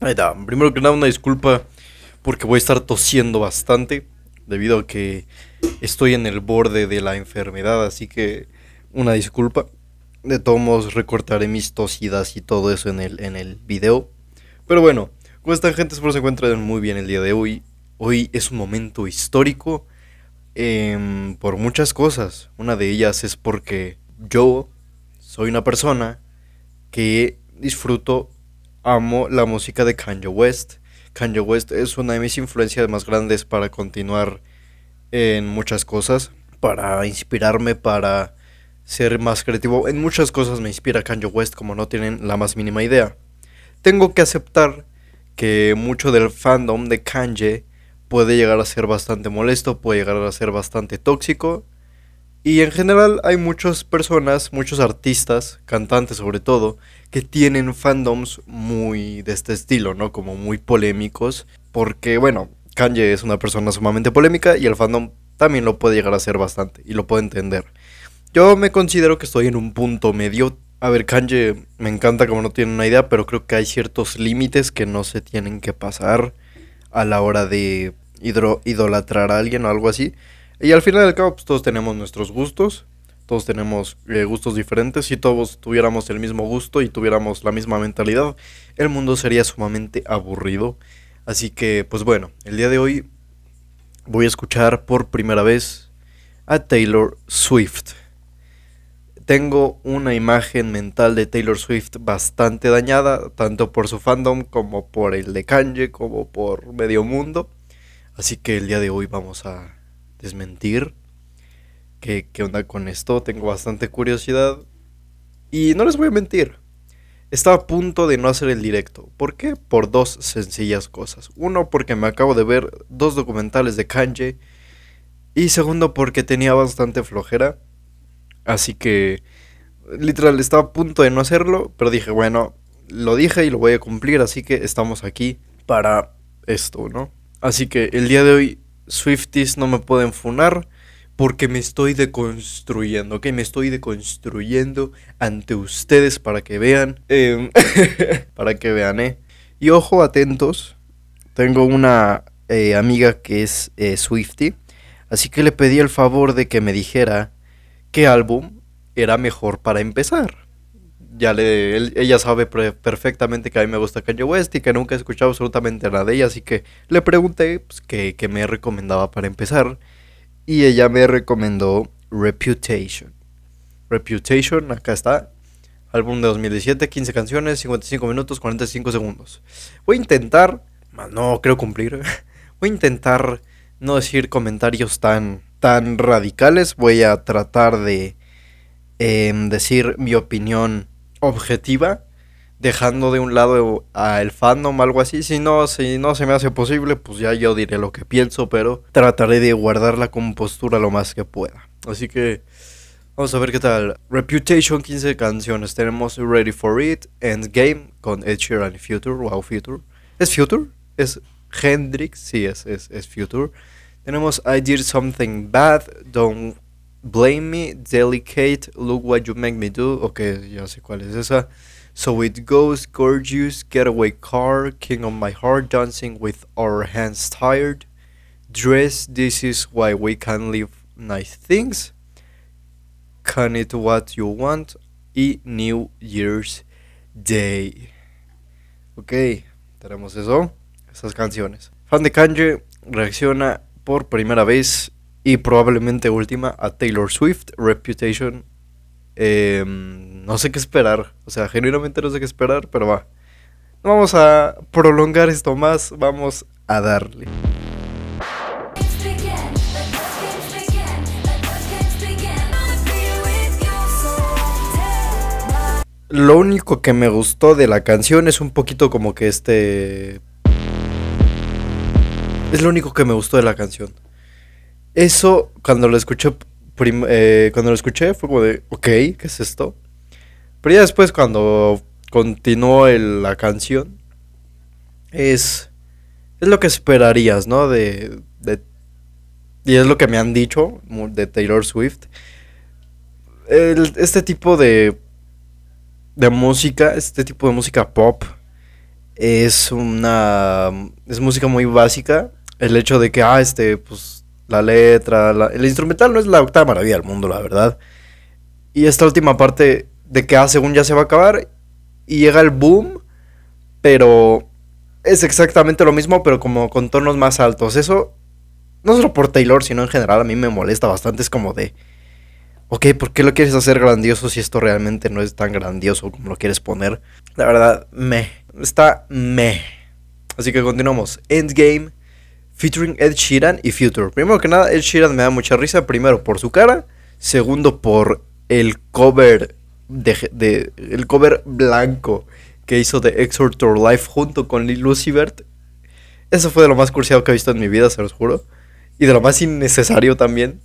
Ahí está. Primero que nada, una disculpa porque voy a estar tosiendo bastante debido a que estoy en el borde de la enfermedad, así que una disculpa. De todos modos, recortaré mis tosidas y todo eso en el, en el video. Pero bueno, ¿cómo están, gente? Espero se encuentren muy bien el día de hoy. Hoy es un momento histórico em, por muchas cosas. Una de ellas es porque yo soy una persona que disfruto amo la música de Kanye West. Kanye West es una de mis influencias más grandes para continuar en muchas cosas, para inspirarme, para ser más creativo. En muchas cosas me inspira Kanye West como no tienen la más mínima idea. Tengo que aceptar que mucho del fandom de Kanye puede llegar a ser bastante molesto, puede llegar a ser bastante tóxico. Y en general hay muchas personas, muchos artistas, cantantes sobre todo, que tienen fandoms muy de este estilo, ¿no? Como muy polémicos, porque bueno, Kanye es una persona sumamente polémica y el fandom también lo puede llegar a ser bastante y lo puedo entender. Yo me considero que estoy en un punto medio. A ver, Kanye me encanta como no tiene una idea, pero creo que hay ciertos límites que no se tienen que pasar a la hora de idolatrar a alguien o algo así. Y al final del cabo, pues todos tenemos nuestros gustos, todos tenemos eh, gustos diferentes. Si todos tuviéramos el mismo gusto y tuviéramos la misma mentalidad, el mundo sería sumamente aburrido. Así que, pues bueno, el día de hoy voy a escuchar por primera vez a Taylor Swift. Tengo una imagen mental de Taylor Swift bastante dañada, tanto por su fandom como por el de Kanye, como por medio mundo. Así que el día de hoy vamos a desmentir. Que onda con esto? Tengo bastante curiosidad. Y no les voy a mentir. Estaba a punto de no hacer el directo. ¿Por qué? Por dos sencillas cosas. Uno, porque me acabo de ver dos documentales de Kanye. Y segundo, porque tenía bastante flojera. Así que, literal, estaba a punto de no hacerlo. Pero dije, bueno, lo dije y lo voy a cumplir. Así que estamos aquí para esto, ¿no? Así que el día de hoy Swifties no me pueden funar porque me estoy deconstruyendo, ¿ok? Me estoy deconstruyendo ante ustedes para que vean, em, para que vean, ¿eh? Y ojo, atentos, tengo una eh, amiga que es Swiftie, eh, Swifty, así que le pedí el favor de que me dijera qué álbum era mejor para empezar ya le, ella sabe perfectamente que a mí me gusta Kanye West y que nunca he escuchado absolutamente nada de ella, así que le pregunté pues, qué que, me recomendaba para empezar y ella me recomendó Reputation. Reputation, acá está, álbum de 2017, 15 canciones, 55 minutos, 45 segundos. Voy a intentar, no creo cumplir, voy a intentar no decir comentarios tan, tan radicales, voy a tratar de... Em, decir mi opinión objetiva, dejando de un lado al fandom, algo así. Si no, si no se me hace posible, pues ya yo diré lo que pienso, pero trataré de guardar la compostura lo más que pueda. Así que vamos a ver qué tal. Reputation, 15 canciones. Tenemos Ready for It, Endgame con Ed Sheeran y Future. Wow, Future. ¿Es Future? ¿Es Hendrix? Sí, es, es, es Future. Tenemos I Did Something Bad, Don't Blame Me, Delicate, Look What You Make Me Do. Ok, ya sé cuál es esa. So It Goes, Gorgeous, Getaway Car, King of My Heart, Dancing with Our Hands Tired, Dress, This Is Why We Can Live Nice Things, Can It What You Want y New Year's Day. Ok, tenemos eso, esas canciones. Fan de Kanye reacciona por primera vez Y probablemente última a Taylor Swift, Reputation. Em, no sé qué esperar. O sea, genuinamente no sé qué esperar, pero va. No vamos a prolongar esto más, vamos a darle. Lo único que me gustó de la canción es un poquito como que este... Es lo único que me gustó de la canción eso cuando lo escuché, eh, cuando lo escuché fue como de, ok, ¿qué es esto? Pero ya después cuando continuó la canción, es, es lo que esperarías, ¿no? De, y es lo que me han dicho de Taylor Swift. este tipo de, de música, este tipo de música pop, es una... es música muy básica. El hecho de que, ah, este, pues la letra, el instrumental no es la octava maravilla del mundo, la verdad. Y esta última parte de que, A ah, según ya se va a acabar, y llega el boom, pero es exactamente lo mismo, pero como con tonos más altos. Eso, no solo por Taylor, sino en general, a mí me molesta bastante. Es como de, ok, ¿por qué lo quieres hacer grandioso si esto realmente no es tan grandioso como lo quieres poner? La verdad, me. Está me. Así que continuamos. Endgame featuring Ed Sheeran y Future. Primero que nada, Ed Sheeran me da mucha risa, primero por su cara, segundo por el cover de, el cover blanco que hizo de Exhortor Life junto con Lee Lucibert. Eso fue de lo más cursiado que he visto en mi vida, se los juro, y de lo más innecesario también.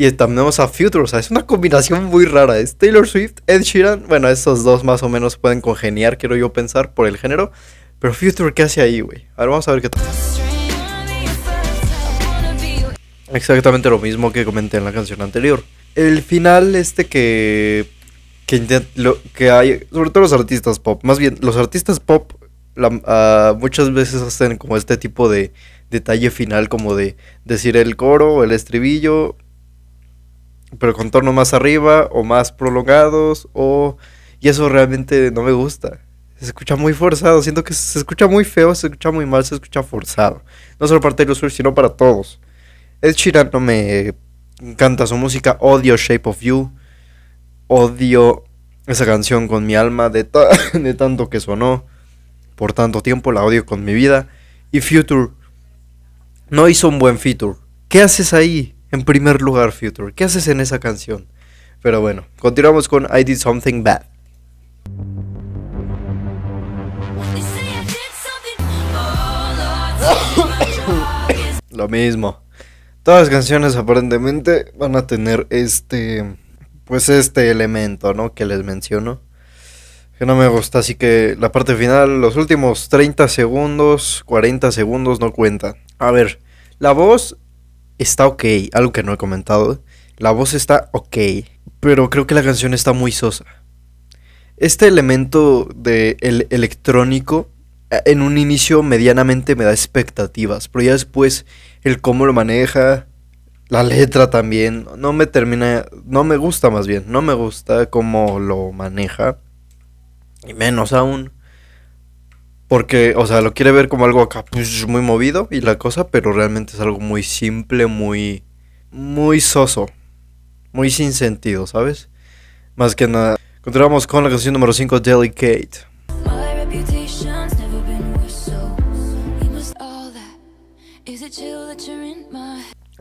Y vemos a Future, o sea, es una combinación muy rara. Es Taylor Swift, Ed Sheeran. Bueno, esos dos más o menos pueden congeniar, quiero yo pensar, por el género. Pero Future, ¿qué hace ahí, güey? A ver, vamos a ver qué tal. Exactamente lo mismo que comenté en la canción anterior. El final este que... Que, hay, sobre todo los artistas pop, más bien los artistas pop ah, muchas veces hacen como este tipo de detalle final, como de decir el coro, el estribillo, pero con más arriba o más prolongados o... Y eso realmente no me gusta. Se escucha muy forzado, siento que se escucha muy feo, se escucha muy mal, se escucha forzado. No solo para Taylor Swift, sino para todos. El Sheeran no me encanta su música, odio Shape of You, odio esa canción con mi alma de, de tanto que sonó por tanto tiempo, la odio con mi vida. Y Future no hizo un buen feature. ¿Qué haces ahí? En primer lugar, Future, ¿qué haces en esa canción? Pero bueno, continuamos con I Did Something Bad. Lo mismo. Todas las canciones aparentemente van a tener este pues este elemento, ¿no? que les menciono. Que no me gusta, así que la parte final, los últimos 30 segundos, 40 segundos no cuentan. A ver, la voz está ok, algo que no he comentado. La voz está ok, pero creo que la canción está muy sosa. Este elemento de electrónico en un inicio medianamente me da expectativas, pero ya después el cómo lo maneja, la letra también, no me termina, no me gusta más bien, no me gusta cómo lo maneja, y menos aún porque, o sea, lo quiere ver como algo acá pues, muy movido y la cosa, pero realmente es algo muy simple, muy. muy soso. Muy sin sentido, ¿sabes? Más que nada. Continuamos con la canción número 5, Delicate.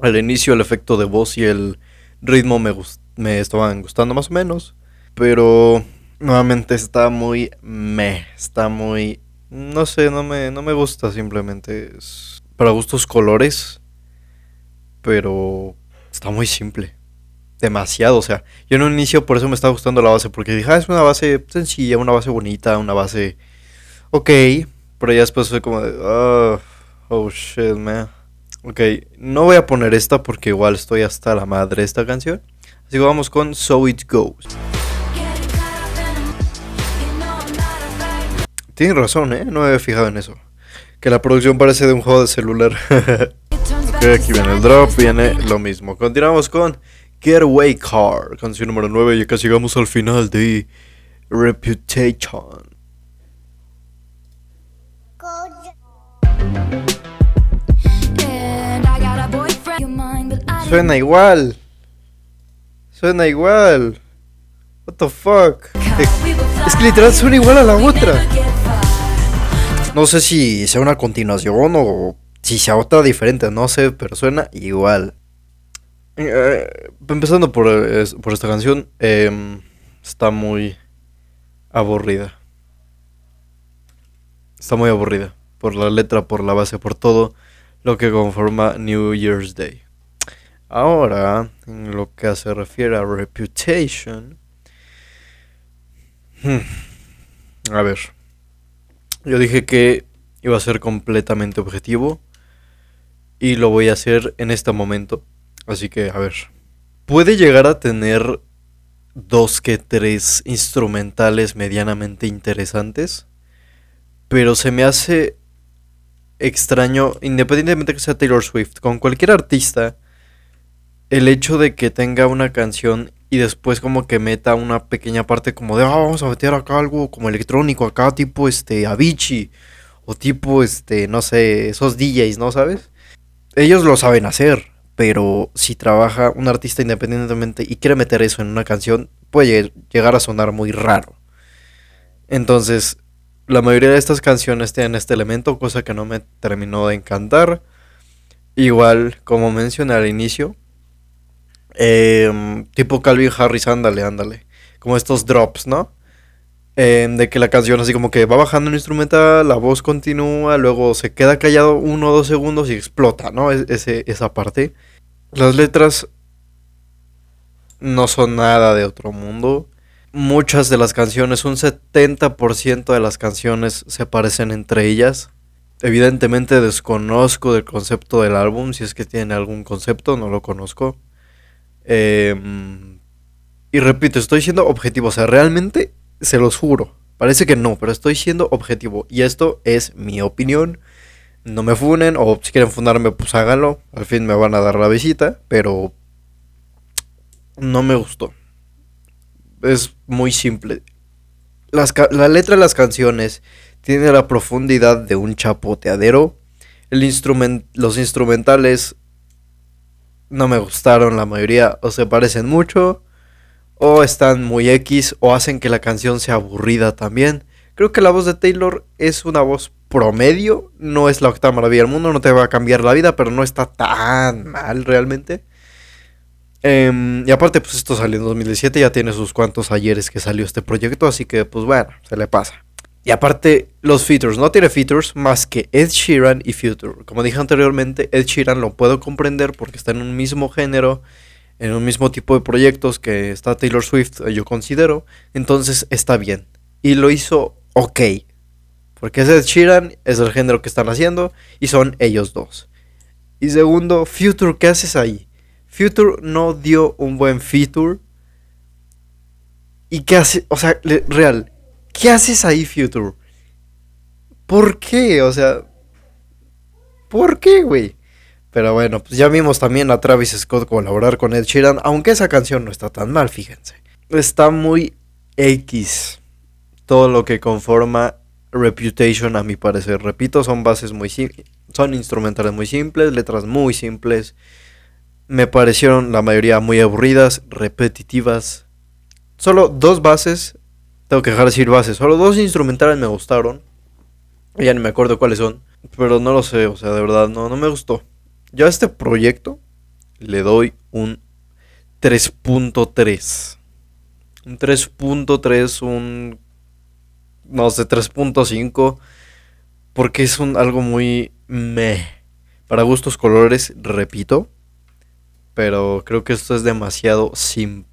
Al inicio el efecto de voz y el ritmo me, me estaban gustando más o menos. Pero nuevamente está muy meh, está muy no sé, no me, no me gusta simplemente. para gustos colores, pero está muy simple. Demasiado, o sea, yo en un inicio por eso me estaba gustando la base, porque dije, ah, es una base sencilla, una base bonita, una base... Ok, pero ya después fue como ah, Oh, shit, man. Ok, no voy a poner esta porque igual estoy hasta la madre de esta canción. Así que vamos con So It Goes. Tienes razón, ¿eh? No me había fijado en eso. Que la producción parece de un juego de celular. ok, aquí viene el drop, viene lo mismo. Continuamos con Getaway Car, canción número 9. Y casi llegamos al final de Reputation. Suena igual. Suena igual. What the fuck. es que literal suena igual a la otra. No sé si sea una continuación o si sea otra diferente, no sé, pero suena igual. Eh, empezando por, esta canción, em, está muy aburrida. Está muy aburrida. Por la letra, por la base, por todo lo que conforma New Year's Day. Ahora, en lo que se refiere a Reputation. Hmm, a ver. Yo dije que iba a ser completamente objetivo y lo voy a hacer en este momento. Así que, a ver. Puede llegar a tener dos que tres instrumentales medianamente interesantes, pero se me hace extraño, independientemente que sea Taylor Swift, con cualquier artista, el hecho de que tenga una canción y después como que meta una pequeña parte como de, ah, vamos a meter acá algo como electrónico, acá tipo este Avicii o tipo este, no sé, esos DJs, ¿no sabes? Ellos lo saben hacer, pero si trabaja un artista independientemente y quiere meter eso en una canción, puede llegar a sonar muy raro. Entonces, la mayoría de estas canciones tienen este elemento, cosa que no me terminó de encantar. Igual, como mencioné al inicio, eh, tipo Calvin Harris, ándale, ándale. Como estos drops, ¿no? Em, de que la canción así como que va bajando el instrumental, la voz continúa, luego se queda callado uno o dos segundos y explota, ¿no? E-, esa parte. Las letras no son nada de otro mundo. Muchas de las canciones, un 70% de las canciones se parecen entre ellas. Evidentemente desconozco del concepto del álbum, si es que tiene algún concepto, no lo conozco. Em, y repito, estoy siendo objetivo. O sea, realmente, se los juro. Parece que no, pero estoy siendo objetivo. Y esto es mi opinión. No me funen, o si quieren fundarme, pues háganlo. Al fin me van a dar la visita, pero no me gustó. Es muy simple. la letra de las canciones tiene la profundidad de un chapoteadero. los instrumentales no me gustaron la mayoría. O se parecen mucho, o están muy X, o hacen que la canción sea aburrida también. Creo que la voz de Taylor es una voz promedio, no es la octava maravilla del mundo, no te va a cambiar la vida, pero no está tan mal realmente. Em, y aparte, pues esto salió en 2017, ya tiene sus cuantos ayeres que salió este proyecto, así que pues bueno, se le pasa. Y aparte, los features. No tiene features más que Ed Sheeran y Future. Como dije anteriormente, Ed Sheeran lo puedo comprender porque está en un mismo género, en un mismo tipo de proyectos que está Taylor Swift, eh, yo considero. Entonces está bien. Y lo hizo ok. Porque es Ed Sheeran, es el género que están haciendo y son ellos dos. Y segundo, Future, ¿qué haces ahí? Future no dio un buen feature. ¿Y qué hace? O sea, real, ¿Qué haces ahí, Future? ¿Por qué? O sea, ¿por qué, güey? Pero bueno, pues ya vimos también a Travis Scott colaborar con Ed Sheeran, aunque esa canción no está tan mal, fíjense. Está muy X todo lo que conforma Reputation a mi parecer. Repito, son bases muy simples. son instrumentales muy simples, letras muy simples. Me parecieron la mayoría muy aburridas, repetitivas. Solo dos bases tengo que dejar de decir bases. Solo dos instrumentales me gustaron. Ya ni me acuerdo cuáles son. Pero no lo sé, o sea, de verdad, no, no me gustó. Yo a este proyecto le doy un 3.3. Un 3.3, un... No sé, 3.5. Porque es un, algo muy... Meh. Para gustos colores, repito. Pero creo que esto es demasiado simple.